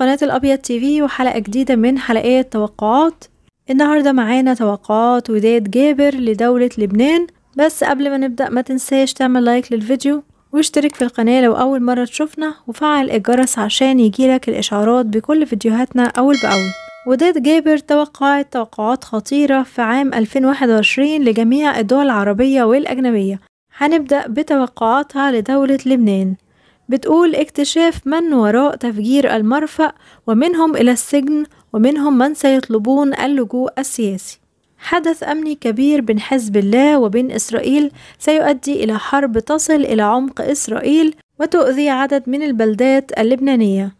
قناة الأبيض تيفي وحلقة جديدة من حلقات توقعات النهاردة معانا توقعات وداد جابر لدولة لبنان بس قبل ما نبدأ ما تنساش تعمل لايك للفيديو واشترك في القناة لو أول مرة تشوفنا وفعل الجرس عشان يجيلك الإشعارات بكل فيديوهاتنا أول بأول وداد جابر توقعت توقعات خطيرة في عام 2021 لجميع الدول العربية والأجنبية هنبدأ بتوقعاتها لدولة لبنان بتقول اكتشاف من وراء تفجير المرفأ ومنهم إلى السجن ومنهم من سيطلبون اللجوء السياسي حدث أمني كبير بين حزب الله وبين إسرائيل سيؤدي إلى حرب تصل إلى عمق إسرائيل وتؤذي عدد من البلدات اللبنانية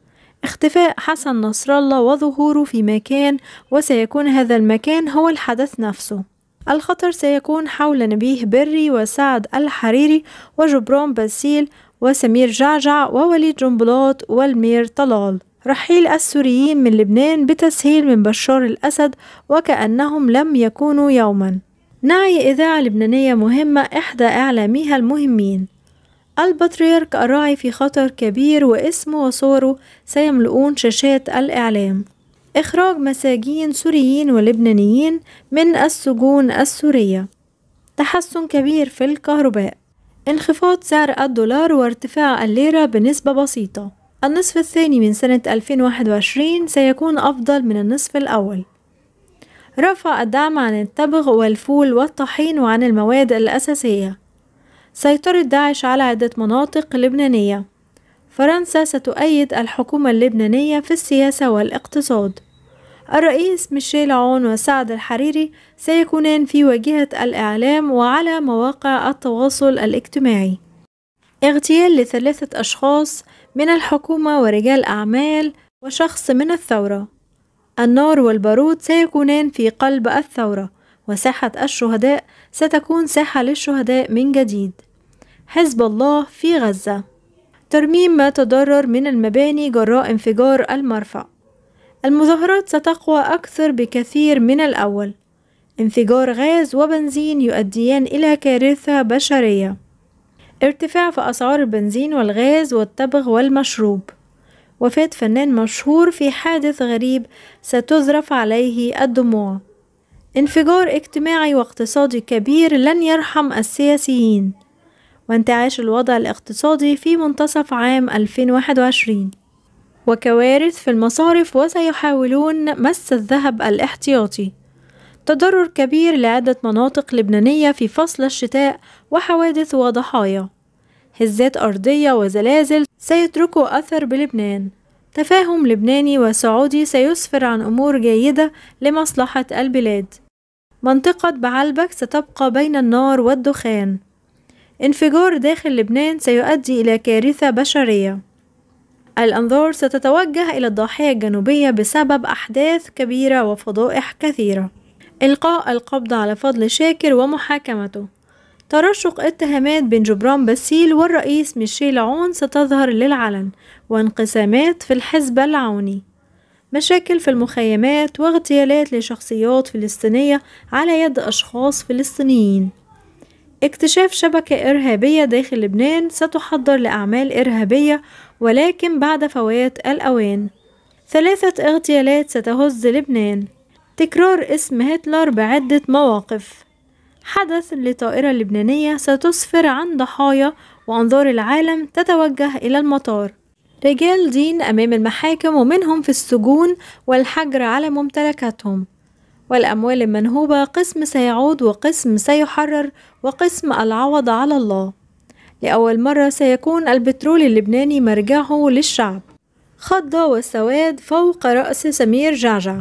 اختفاء حسن نصر الله وظهوره في مكان وسيكون هذا المكان هو الحدث نفسه الخطر سيكون حول نبيه بري وسعد الحريري وجبران باسيل وسمير جعجع ووليد جنبلاط والمير طلال رحيل السوريين من لبنان بتسهيل من بشار الأسد وكأنهم لم يكونوا يوما نعي إذاعة لبنانية مهمة إحدى إعلاميها المهمين البطريرك الراعي في خطر كبير واسمه وصوره سيملؤون شاشات الإعلام إخراج مساجين سوريين ولبنانيين من السجون السورية تحسن كبير في الكهرباء انخفاض سعر الدولار وارتفاع الليرة بنسبة بسيطة النصف الثاني من سنة 2021 سيكون أفضل من النصف الأول رفع الدعم عن التبغ والفول والطحين وعن المواد الأساسية سيطر داعش على عدة مناطق لبنانية فرنسا ستؤيد الحكومة اللبنانية في السياسة والاقتصاد الرئيس ميشيل عون وسعد الحريري سيكونان في واجهة الإعلام وعلى مواقع التواصل الاجتماعي اغتيال لثلاثة أشخاص من الحكومة ورجال أعمال وشخص من الثورة النار والبارود سيكونان في قلب الثورة وساحة الشهداء ستكون ساحة للشهداء من جديد حزب الله في غزة ترميم ما تضرر من المباني جراء انفجار المرفأ المظاهرات ستقوى أكثر بكثير من الأول انفجار غاز وبنزين يؤديان إلى كارثة بشرية ارتفاع في أسعار البنزين والغاز والتبغ والمشروب وفاة فنان مشهور في حادث غريب ستذرف عليه الدموع انفجار اجتماعي واقتصادي كبير لن يرحم السياسيين وانتعاش الوضع الاقتصادي في منتصف عام 2021 وكوارث في المصارف وسيحاولون مس الذهب الاحتياطي تضرر كبير لعدة مناطق لبنانية في فصل الشتاء وحوادث وضحايا هزات أرضية وزلازل سيتركوا أثر بلبنان تفاهم لبناني وسعودي سيسفر عن أمور جيدة لمصلحة البلاد منطقة بعلبك ستبقى بين النار والدخان انفجار داخل لبنان سيؤدي إلى كارثة بشرية الأنظار ستتوجه إلى الضاحية الجنوبية بسبب أحداث كبيرة وفضائح كثيرة إلقاء القبض على فضل شاكر ومحاكمته ترشق اتهامات بين جبران باسيل والرئيس ميشيل عون ستظهر للعلن وانقسامات في الحزب العوني مشاكل في المخيمات واغتيالات لشخصيات فلسطينية على يد أشخاص فلسطينيين اكتشاف شبكة إرهابية داخل لبنان ستحضر لأعمال إرهابية ولكن بعد فوات الأوان ثلاثة اغتيالات ستهز لبنان تكرار اسم هتلر بعدة مواقف حدث لطائرة لبنانية ستسفر عن ضحايا وأنظار العالم تتوجه إلى المطار رجال دين أمام المحاكم ومنهم في السجون والحجر على ممتلكاتهم والأموال المنهوبة قسم سيعود وقسم سيحرر وقسم العوض على الله لأول مرة سيكون البترول اللبناني مرجعه للشعب خضة والسواد فوق رأس سمير جعجع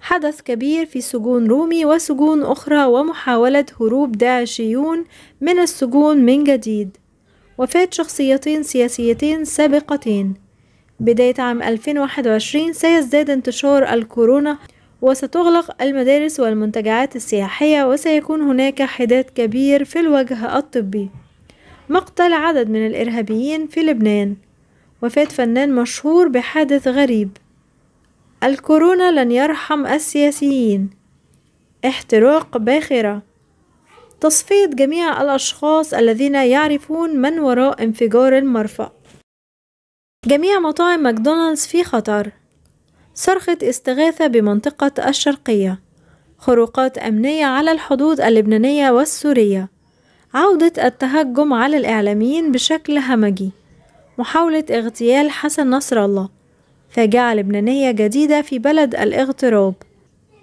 حدث كبير في سجون رومي وسجون أخرى ومحاولة هروب داعشيون من السجون من جديد وفاة شخصيتين سياسيتين سابقتين بداية عام 2021 سيزداد انتشار الكورونا وستغلق المدارس والمنتجعات السياحية وسيكون هناك حداد كبير في الوجه الطبي مقتل عدد من الإرهابيين في لبنان وفاة فنان مشهور بحادث غريب الكورونا لن يرحم السياسيين احتراق باخرة تصفية جميع الأشخاص الذين يعرفون من وراء انفجار المرفأ جميع مطاعم ماكدونالدز في خطر صرخة استغاثة بمنطقة الشرقية خروقات أمنية على الحدود اللبنانية والسورية عودة التهجم على الإعلاميين بشكل همجي محاولة اغتيال حسن نصر الله فاجعة لبنانية جديدة في بلد الاغتراب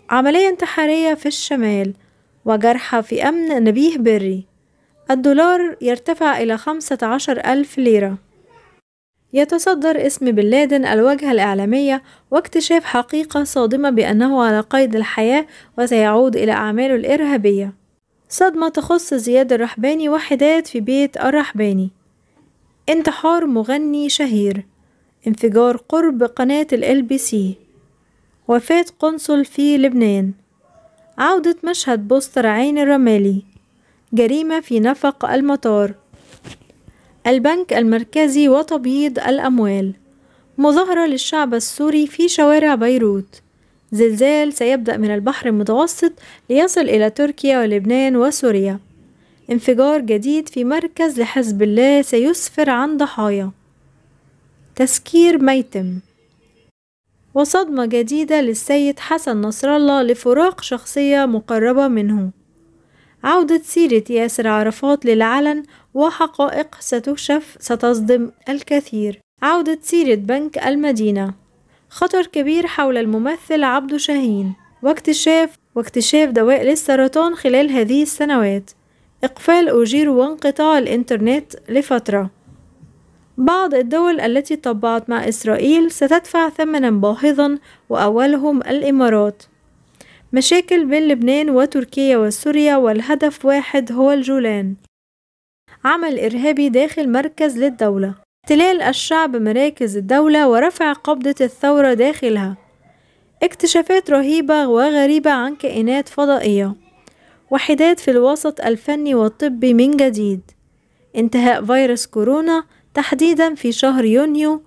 عملية انتحارية في الشمال وجرحى في أمن نبيه بري الدولار يرتفع إلى خمسة عشر ألف ليرة يتصدر اسم بن لادن الواجهة الإعلامية واكتشاف حقيقة صادمة بأنه على قيد الحياة وسيعود إلى أعماله الإرهابية صدمة تخص زياد الرحباني وحدات في بيت الرحباني انتحار مغني شهير انفجار قرب قناة ال بي سي وفاة قنصل في لبنان عودة مشهد بوستر عين الرمالي جريمة في نفق المطار البنك المركزي وتبييض الأموال مظاهرة للشعب السوري في شوارع بيروت زلزال سيبدأ من البحر المتوسط ليصل إلى تركيا ولبنان وسوريا انفجار جديد في مركز لحزب الله سيسفر عن ضحايا تسكير ميتم وصدمة جديدة للسيد حسن نصر الله لفراق شخصية مقربة منه عودة سيرة ياسر عرفات للعلن وحقائق ستكشف ستصدم الكثير عودة سيرة بنك المدينة خطر كبير حول الممثل عبده شاهين واكتشاف واكتشاف دواء للسرطان خلال هذه السنوات إقفال أجير وانقطاع الإنترنت لفترة بعض الدول التي طبعت مع إسرائيل ستدفع ثمنا باهظا وأولهم الإمارات مشاكل بين لبنان وتركيا وسوريا والهدف واحد هو الجولان عمل إرهابي داخل مركز للدولة احتلال الشعب مراكز الدولة ورفع قبضة الثورة داخلها اكتشافات رهيبة وغريبة عن كائنات فضائية وحدات في الوسط الفني والطبي من جديد انتهاء فيروس كورونا تحديدا في شهر يونيو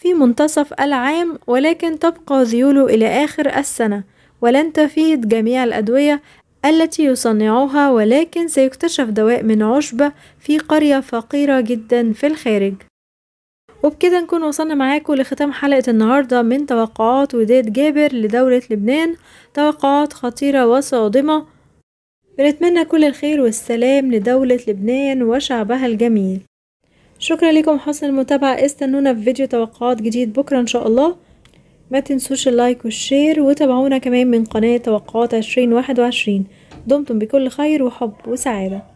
في منتصف العام ولكن تبقى ذيوله إلى آخر السنة ولن تفيد جميع الأدوية التي يصنعوها ولكن سيكتشف دواء من عشبة في قرية فقيرة جدا في الخارج وبكده نكون وصلنا معاكم لختام حلقة النهاردة من توقعات وداد جابر لدولة لبنان توقعات خطيرة وصادمة بنتمنى كل الخير والسلام لدولة لبنان وشعبها الجميل شكرا لكم حسن المتابعة استنونا في فيديو توقعات جديد بكرة إن شاء الله ما تنسوش اللايك والشير وتابعونا كمان من قناة توقعات عشرين واحد دمتم بكل خير وحب وسعادة